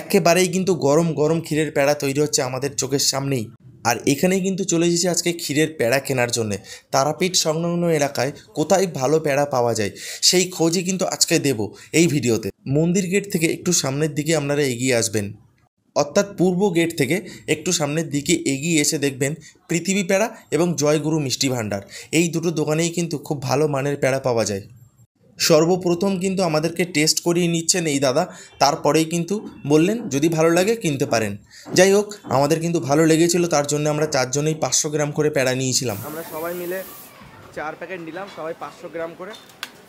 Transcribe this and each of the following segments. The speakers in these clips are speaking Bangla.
একেবারেই কিন্তু গরম গরম ক্ষীরের প্যাড়া তৈরি হচ্ছে আমাদের চোখের সামনেই আর এখানেই কিন্তু চলে এসেছি আজকে ক্ষীরের প্যাড়া কেনার জন্যে তারাপীঠ সংলগ্ন এলাকায় কোথায় ভালো প্যাড়া পাওয়া যায় সেই খোঁজই কিন্তু আজকে দেব এই ভিডিওতে মন্দির গেট থেকে একটু সামনের দিকে আপনারা এগিয়ে আসবেন অর্থাৎ পূর্ব গেট থেকে একটু সামনের দিকে এগিয়ে এসে দেখবেন পৃথিবী প্যাড়া এবং জয়গুরু মিষ্টি ভাণ্ডার এই দুটো দোকানেই কিন্তু খুব ভালো মানের প্যাড়া পাওয়া যায় সর্বপ্রথম কিন্তু আমাদেরকে টেস্ট করিয়ে নিচ্ছেন এই দাদা তারপরেই কিন্তু বললেন যদি ভালো লাগে কিনতে পারেন যাই হোক আমাদের কিন্তু ভালো লেগেছিল তার জন্য আমরা চারজনেই পাঁচশো গ্রাম করে প্যাড়া নিয়েছিলাম আমরা সবাই মিলে চার প্যাকেট নিলাম সবাই পাঁচশো গ্রাম করে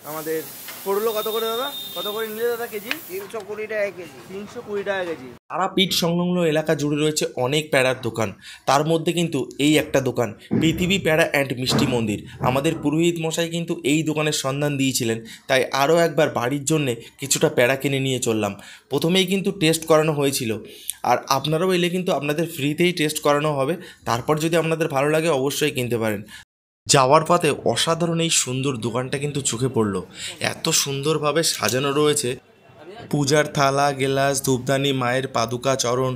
আমাদের পড়লো কত করে দাদা কত করে নিলে দাদা কেজি টাকা কেজি তিনশো কুড়ি টাকা কেজি তারাপীঠ সংলগ্ন এলাকা জুড়ে রয়েছে অনেক প্যাড়ার দোকান তার মধ্যে কিন্তু এই একটা দোকান পৃথিবী প্যাড়া অ্যান্ড মিষ্টি মন্দির আমাদের পুরোহিত মশাই কিন্তু এই দোকানের সন্ধান দিয়েছিলেন তাই আরও একবার বাড়ির জন্যে কিছুটা প্যাড়া কিনে নিয়ে চললাম প্রথমেই কিন্তু টেস্ট করানো হয়েছিল আর আপনারাও এলে কিন্তু আপনাদের ফ্রিতেই টেস্ট করানো হবে তারপর যদি আপনাদের ভালো লাগে অবশ্যই কিনতে পারেন যাওয়ার পথে অসাধারণ এই সুন্দর দোকানটা কিন্তু চোখে পড়লো এত সুন্দরভাবে সাজানো রয়েছে পূজার থালা গেলাস ধূপদানি মায়ের পাদুকা চরণ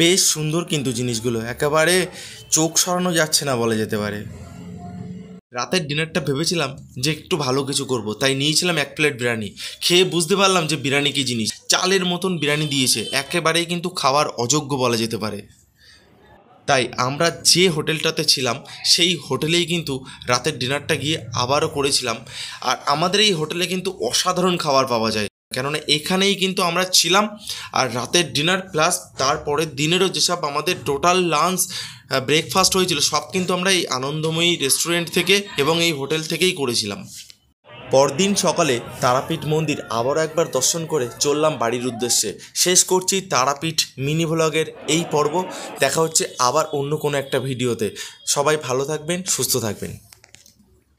বেশ সুন্দর কিন্তু জিনিসগুলো একেবারে চোখ সরানো যাচ্ছে না বলা যেতে পারে রাতের ডিনারটা ভেবেছিলাম যে একটু ভালো কিছু করব তাই নিয়েছিলাম এক প্লেট বিরিয়ানি খেয়ে বুঝতে পারলাম যে বিরিয়ানি কী জিনিস চালের মতন বিরিয়ানি দিয়েছে একেবারেই কিন্তু খাওয়ার অযোগ্য বলা যেতে পারে তাই আমরা যে হোটেলটাতে ছিলাম সেই হোটেলেই কিন্তু রাতের ডিনারটা গিয়ে আবারও করেছিলাম আর আমাদের এই হোটেলে কিন্তু অসাধারণ খাবার পাওয়া যায় কেননা এখানেই কিন্তু আমরা ছিলাম আর রাতের ডিনার প্লাস তারপরে দিনেরও যেসব আমাদের টোটাল লাঞ্চ ব্রেকফাস্ট হয়েছিল সব কিন্তু আমরা এই আনন্দময়ী রেস্টুরেন্ট থেকে এবং এই হোটেল থেকেই করেছিলাম পরদিন সকালে তারাপীঠ মন্দির আবারও একবার দর্শন করে চললাম বাড়ির উদ্দেশ্যে শেষ করছি তারাপীঠ মিনি ভ্লগের এই পর্ব দেখা হচ্ছে আবার অন্য কোনো একটা ভিডিওতে সবাই ভালো থাকবেন সুস্থ থাকবেন